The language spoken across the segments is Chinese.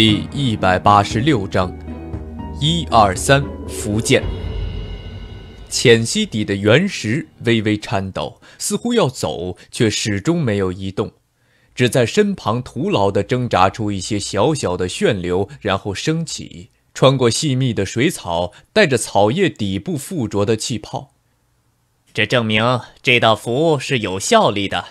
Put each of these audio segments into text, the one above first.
第一百八十六章，一二三，福建。浅溪底的原石微微颤抖，似乎要走，却始终没有移动，只在身旁徒劳地挣扎出一些小小的旋流，然后升起，穿过细密的水草，带着草叶底部附着的气泡。这证明这道符是有效力的，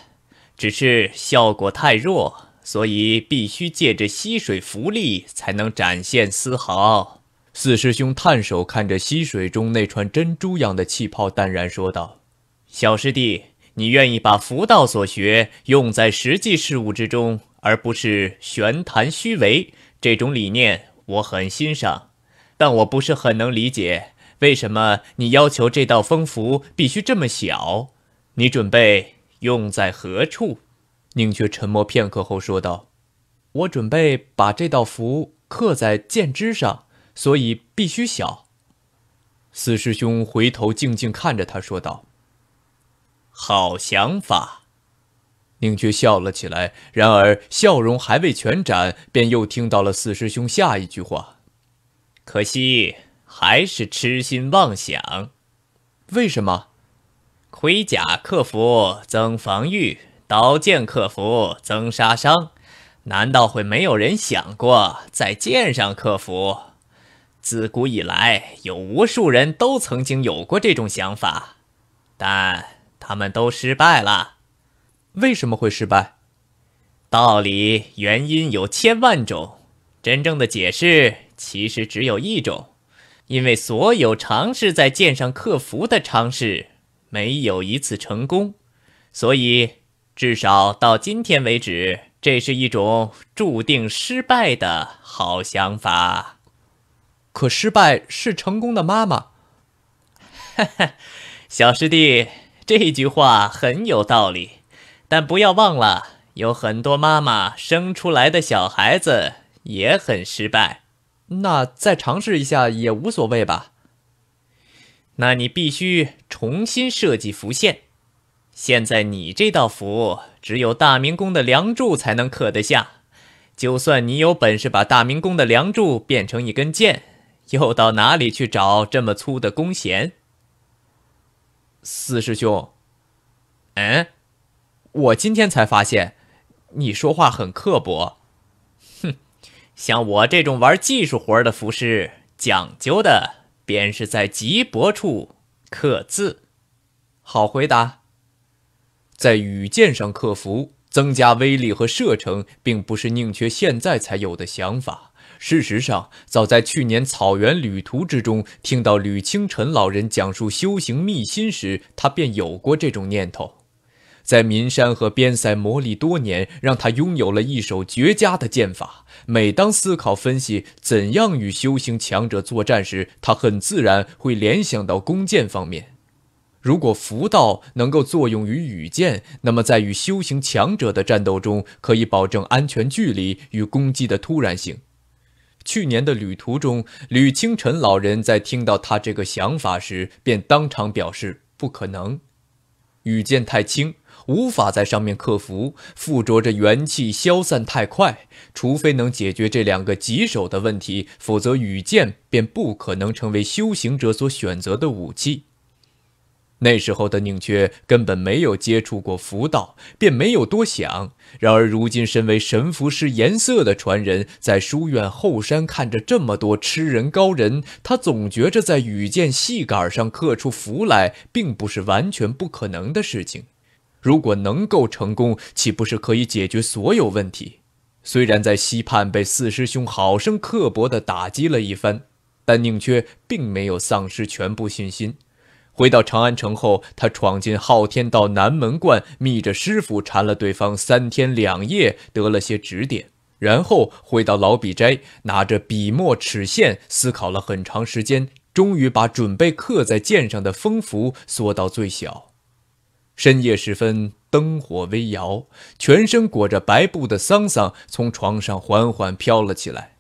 只是效果太弱。所以必须借着吸水浮力才能展现丝毫。四师兄探手看着溪水中那串珍珠样的气泡，淡然说道：“小师弟，你愿意把符道所学用在实际事物之中，而不是玄谈虚伪，这种理念我很欣赏。但我不是很能理解，为什么你要求这道风符必须这么小？你准备用在何处？”宁缺沉默片刻后说道：“我准备把这道符刻在剑枝上，所以必须小。”四师兄回头静静看着他说道：“好想法。”宁缺笑了起来，然而笑容还未全展，便又听到了四师兄下一句话：“可惜还是痴心妄想。”“为什么？”“盔甲克服增防御。”刀剑克服增杀伤，难道会没有人想过在剑上克服？自古以来，有无数人都曾经有过这种想法，但他们都失败了。为什么会失败？道理原因有千万种，真正的解释其实只有一种：因为所有尝试在剑上克服的尝试，没有一次成功，所以。至少到今天为止，这是一种注定失败的好想法。可失败是成功的妈妈。哈哈，小师弟，这句话很有道理，但不要忘了，有很多妈妈生出来的小孩子也很失败。那再尝试一下也无所谓吧。那你必须重新设计浮现，现在你这道符，只有大明宫的梁柱才能刻得下。就算你有本事把大明宫的梁柱变成一根箭，又到哪里去找这么粗的弓弦？四师兄，嗯，我今天才发现，你说话很刻薄。哼，像我这种玩技术活的符师，讲究的便是在极薄处刻字，好回答。在羽箭上克服、增加威力和射程，并不是宁缺现在才有的想法。事实上，早在去年草原旅途之中，听到吕清晨老人讲述修行秘心时，他便有过这种念头。在岷山和边塞磨砺多年，让他拥有了一手绝佳的剑法。每当思考分析怎样与修行强者作战时，他很自然会联想到弓箭方面。如果符道能够作用于羽剑，那么在与修行强者的战斗中，可以保证安全距离与攻击的突然性。去年的旅途中，吕清晨老人在听到他这个想法时，便当场表示不可能：羽剑太轻，无法在上面克服；附着着元气消散太快。除非能解决这两个棘手的问题，否则羽剑便不可能成为修行者所选择的武器。那时候的宁缺根本没有接触过符道，便没有多想。然而如今身为神符师颜瑟的传人，在书院后山看着这么多痴人高人，他总觉着在羽箭细杆上刻出符来，并不是完全不可能的事情。如果能够成功，岂不是可以解决所有问题？虽然在西畔被四师兄好生刻薄地打击了一番，但宁缺并没有丧失全部信心。回到长安城后，他闯进昊天道南门观，密着师傅缠了对方三天两夜，得了些指点。然后回到老笔斋，拿着笔墨尺线思考了很长时间，终于把准备刻在剑上的风符缩到最小。深夜时分，灯火微摇，全身裹着白布的桑桑从床上缓缓飘了起来。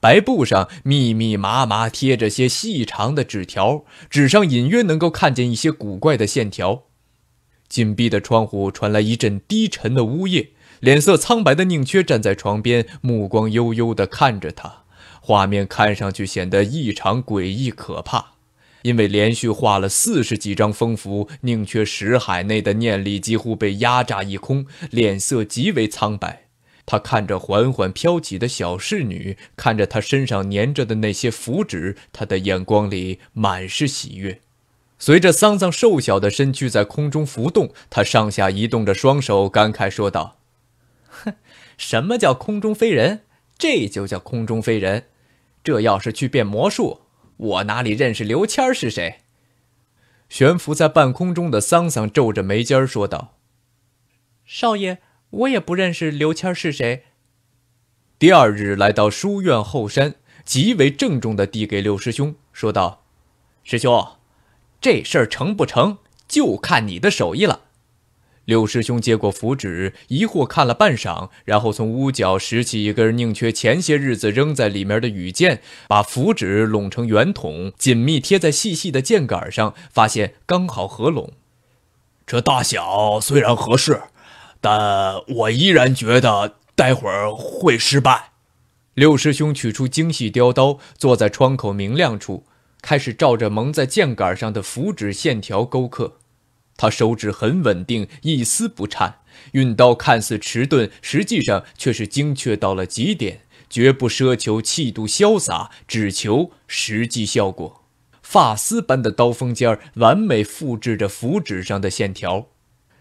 白布上密密麻麻贴着些细长的纸条，纸上隐约能够看见一些古怪的线条。紧闭的窗户传来一阵低沉的呜咽。脸色苍白的宁缺站在床边，目光幽幽地看着他。画面看上去显得异常诡异可怕。因为连续画了四十几张风符，宁缺识海内的念力几乎被压榨一空，脸色极为苍白。他看着缓缓飘起的小侍女，看着她身上粘着的那些符纸，他的眼光里满是喜悦。随着桑桑瘦小的身躯在空中浮动，他上下移动着双手，感慨说道：“哼，什么叫空中飞人？这就叫空中飞人。这要是去变魔术，我哪里认识刘谦儿是谁？”悬浮在半空中的桑桑皱着眉尖说道：“少爷。”我也不认识刘谦是谁。第二日来到书院后山，极为郑重地递给六师兄，说道：“师兄，这事儿成不成，就看你的手艺了。”六师兄接过符纸，疑惑看了半晌，然后从屋角拾起一根宁缺前些日子扔在里面的羽箭，把符纸拢成圆筒，紧密贴在细细的箭杆上，发现刚好合拢。这大小虽然合适。但我依然觉得待会儿会失败。六师兄取出精细雕刀，坐在窗口明亮处，开始照着蒙在剑杆上的符纸线条勾刻。他手指很稳定，一丝不颤，运刀看似迟钝，实际上却是精确到了极点，绝不奢求气度潇洒，只求实际效果。发丝般的刀锋尖儿完美复制着符纸上的线条。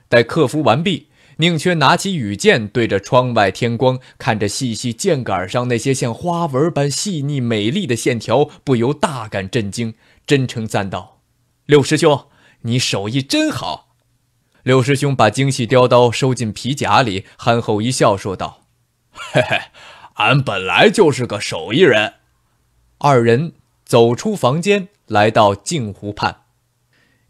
待刻符完毕。宁缺拿起羽剑，对着窗外天光，看着细细剑杆上那些像花纹般细腻美丽的线条，不由大感震惊，真诚赞道：“六师兄，你手艺真好。”六师兄把精细雕刀收进皮夹里，憨厚一笑，说道：“嘿嘿，俺本来就是个手艺人。”二人走出房间，来到镜湖畔。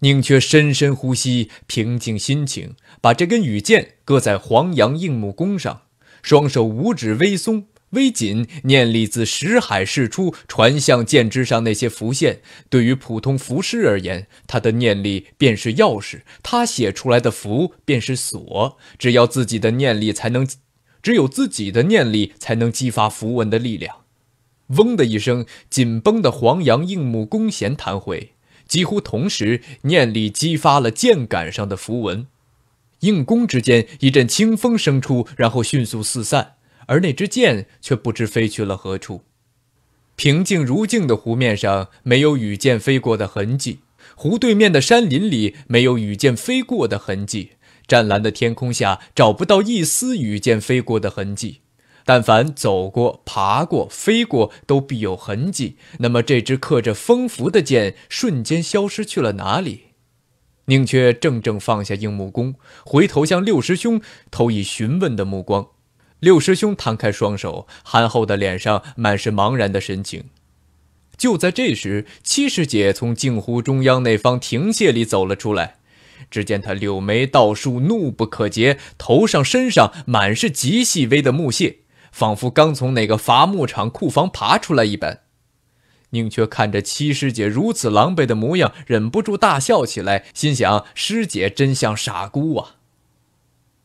宁缺深深呼吸，平静心情，把这根羽箭搁在黄杨硬木弓上，双手五指微松微紧，念力自识海释出，传向箭之上那些浮线。对于普通符师而言，他的念力便是钥匙，他写出来的符便是锁。只要自己的念力才能，只有自己的念力才能激发符文的力量。嗡的一声，紧绷的黄杨硬木弓弦弹回。几乎同时，念力激发了剑杆上的符文，硬弓之间一阵清风生出，然后迅速四散，而那支箭却不知飞去了何处。平静如镜的湖面上没有羽箭飞过的痕迹，湖对面的山林里没有羽箭飞过的痕迹，湛蓝的天空下找不到一丝羽箭飞过的痕迹。但凡走过、爬过、飞过，都必有痕迹。那么，这支刻着风符的剑，瞬间消失去了哪里？宁缺正正放下硬木弓，回头向六师兄投以询问的目光。六师兄摊开双手，憨厚的脸上满是茫然的神情。就在这时，七师姐从镜湖中央那方亭榭里走了出来。只见她柳眉倒竖，怒不可遏，头上、身上满是极细微的木屑。仿佛刚从哪个伐木场库房爬出来一般，宁缺看着七师姐如此狼狈的模样，忍不住大笑起来，心想：“师姐真像傻姑啊。”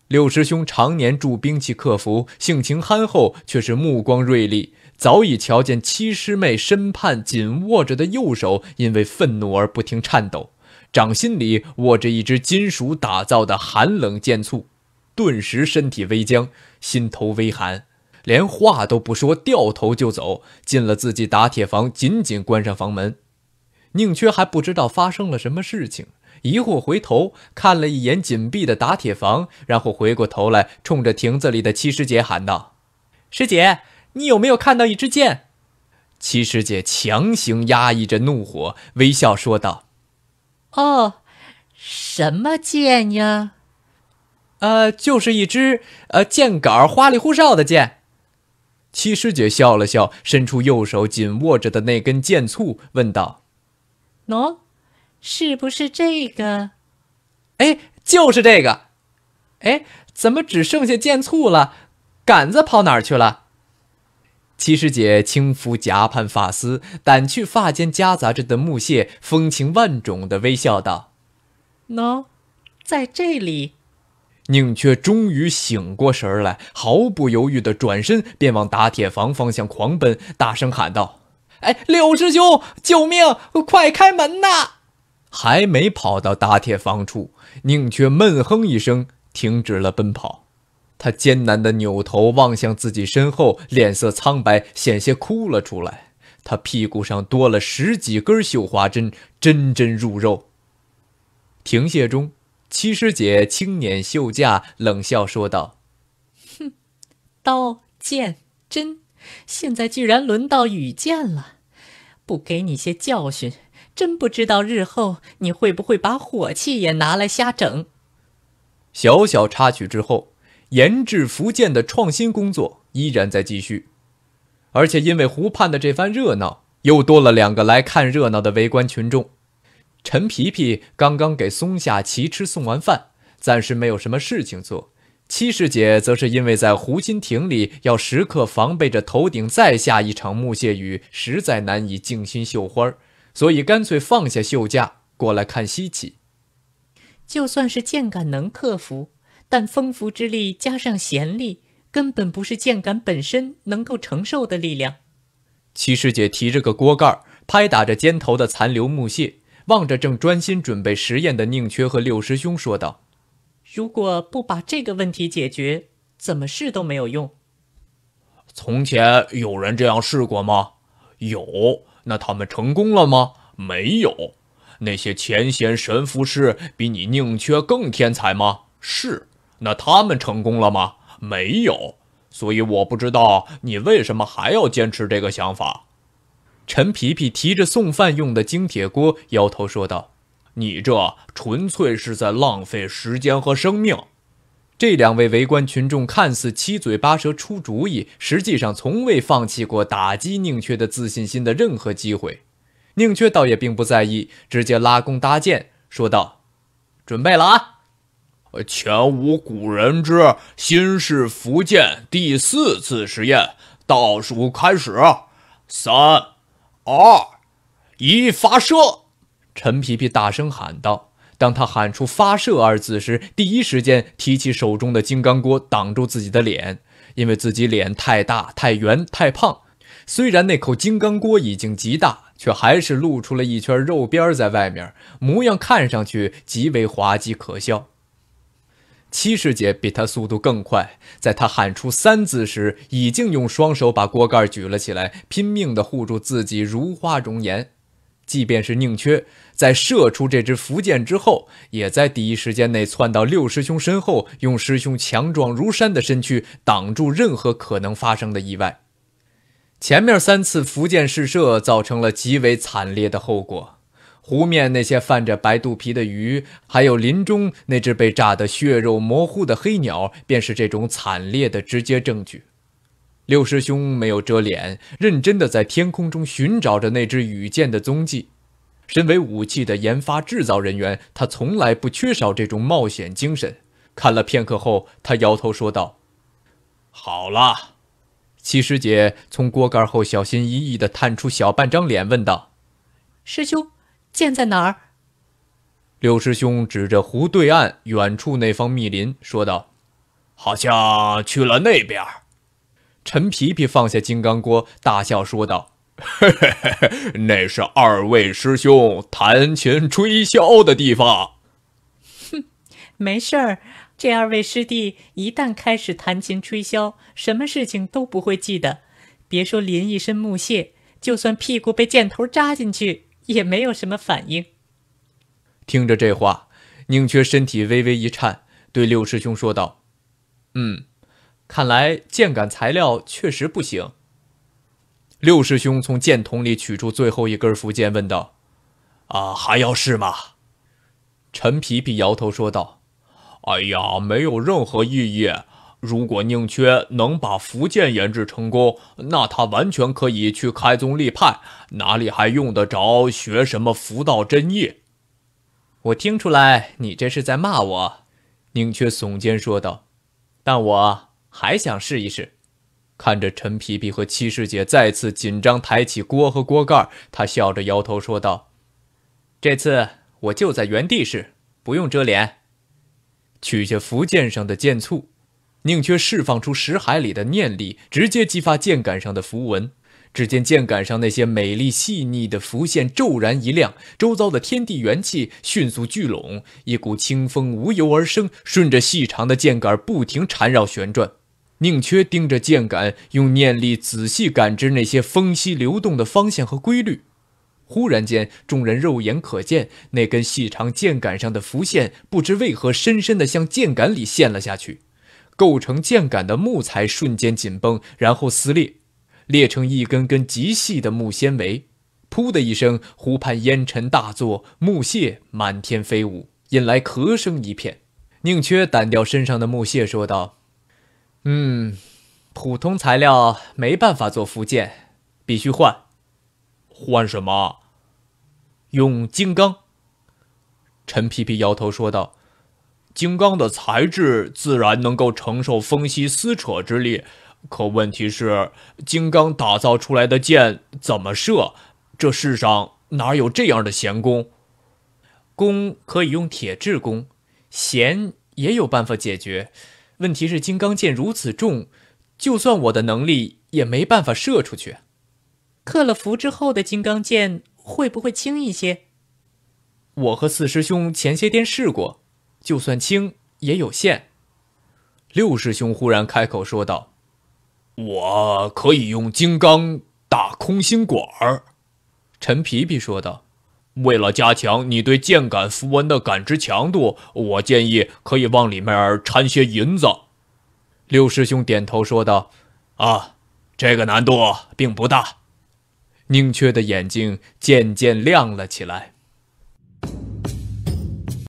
六师兄常年助兵器、客服，性情憨厚，却是目光锐利，早已瞧见七师妹身畔紧握着的右手因为愤怒而不停颤抖，掌心里握着一只金属打造的寒冷剑簇，顿时身体微僵，心头微寒。连话都不说，掉头就走进了自己打铁房，紧紧关上房门。宁缺还不知道发生了什么事情，疑惑回头看了一眼紧闭的打铁房，然后回过头来冲着亭子里的七师姐喊道：“师姐，你有没有看到一支箭？”七师姐强行压抑着怒火，微笑说道：“哦，什么箭呀？呃，就是一支呃箭杆花里胡哨的箭。”七师姐笑了笑，伸出右手紧握着的那根剑簇，问道：“喏，是不是这个？哎，就是这个。哎，怎么只剩下剑簇了？杆子跑哪儿去了？”七师姐轻抚颊畔发丝，掸去发间夹杂着的木屑，风情万种的微笑道：“喏，在这里。”宁缺终于醒过神来，毫不犹豫地转身便往打铁房方向狂奔，大声喊道：“哎，柳师兄，救命！快开门呐！”还没跑到打铁房处，宁缺闷哼一声，停止了奔跑。他艰难地扭头望向自己身后，脸色苍白，险些哭了出来。他屁股上多了十几根绣花针，针针入肉。停歇中。七师姐轻捻袖架，冷笑说道：“哼，刀剑针，现在居然轮到羽箭了，不给你些教训，真不知道日后你会不会把火器也拿来瞎整。”小小插曲之后，研制福建的创新工作依然在继续，而且因为湖畔的这番热闹，又多了两个来看热闹的围观群众。陈皮皮刚刚给松下齐吃送完饭，暂时没有什么事情做。七师姐则是因为在湖心亭里要时刻防备着头顶再下一场木屑雨，实在难以静心绣花，所以干脆放下绣架过来看稀奇。就算是剑感能克服，但风拂之力加上闲力，根本不是剑感本身能够承受的力量。七师姐提着个锅盖，拍打着肩头的残留木屑。望着正专心准备实验的宁缺和六师兄说道：“如果不把这个问题解决，怎么试都没有用。从前有人这样试过吗？有，那他们成功了吗？没有。那些前贤神符师比你宁缺更天才吗？是，那他们成功了吗？没有。所以我不知道你为什么还要坚持这个想法。”陈皮皮提着送饭用的精铁锅，摇头说道：“你这纯粹是在浪费时间和生命。”这两位围观群众看似七嘴八舌出主意，实际上从未放弃过打击宁缺的自信心的任何机会。宁缺倒也并不在意，直接拉弓搭箭说道：“准备了啊！前无古人之新式福建第四次实验，倒数开始，三。”二，一发射！陈皮皮大声喊道。当他喊出发射二字时，第一时间提起手中的金刚锅挡住自己的脸，因为自己脸太大、太圆、太胖。虽然那口金刚锅已经极大，却还是露出了一圈肉边在外面，模样看上去极为滑稽可笑。七师姐比他速度更快，在他喊出三字时，已经用双手把锅盖举了起来，拼命地护住自己如花容颜。即便是宁缺在射出这支符箭之后，也在第一时间内窜到六师兄身后，用师兄强壮如山的身躯挡住任何可能发生的意外。前面三次福建试射造成了极为惨烈的后果。湖面那些泛着白肚皮的鱼，还有林中那只被炸得血肉模糊的黑鸟，便是这种惨烈的直接证据。六师兄没有遮脸，认真地在天空中寻找着那只羽箭的踪迹。身为武器的研发制造人员，他从来不缺少这种冒险精神。看了片刻后，他摇头说道：“好了。”七师姐从锅盖后小心翼翼地探出小半张脸，问道：“师兄。”箭在哪儿？六师兄指着湖对岸远处那方密林说道：“好像去了那边。”陈皮皮放下金刚锅，大笑说道：“嘿嘿嘿，那是二位师兄弹琴吹箫的地方。”哼，没事儿。这二位师弟一旦开始弹琴吹箫，什么事情都不会记得。别说淋一身木屑，就算屁股被箭头扎进去。也没有什么反应。听着这话，宁缺身体微微一颤，对六师兄说道：“嗯，看来剑杆材料确实不行。”六师兄从剑筒里取出最后一根符剑，问道：“啊，还要试吗？”陈皮皮摇头说道：“哎呀，没有任何意义。”如果宁缺能把福剑研制成功，那他完全可以去开宗立派，哪里还用得着学什么福道真业？我听出来你这是在骂我。”宁缺耸肩说道，“但我还想试一试。看着陈皮皮和七师姐再次紧张抬起锅和锅盖，他笑着摇头说道：“这次我就在原地试，不用遮脸，取下福剑上的剑簇。”宁缺释放出识海里的念力，直接激发剑杆上的符文。只见剑杆上那些美丽细腻的符线骤然一亮，周遭的天地元气迅速聚拢，一股清风无由而生，顺着细长的剑杆不停缠绕旋转。宁缺盯着剑杆，用念力仔细感知那些风息流动的方向和规律。忽然间，众人肉眼可见，那根细长剑杆上的符线不知为何深深地向剑杆里陷了下去。构成箭杆的木材瞬间紧绷，然后撕裂，裂成一根根极细的木纤维。噗的一声，湖畔烟尘大作，木屑满天飞舞，引来咳声一片。宁缺掸掉身上的木屑，说道：“嗯，普通材料没办法做副件，必须换。换什么？用金刚。”陈皮皮摇头说道。金刚的材质自然能够承受风息撕扯之力，可问题是，金刚打造出来的剑怎么射？这世上哪有这样的弦弓？弓可以用铁制弓，弦也有办法解决。问题是，金刚剑如此重，就算我的能力也没办法射出去。刻了符之后的金刚剑会不会轻一些？我和四师兄前些天试过。就算轻也有限。六师兄忽然开口说道：“我可以用金刚打空心管。”陈皮皮说道：“为了加强你对剑杆符文的感知强度，我建议可以往里面掺些银子。”六师兄点头说道：“啊，这个难度并不大。”宁缺的眼睛渐渐亮了起来。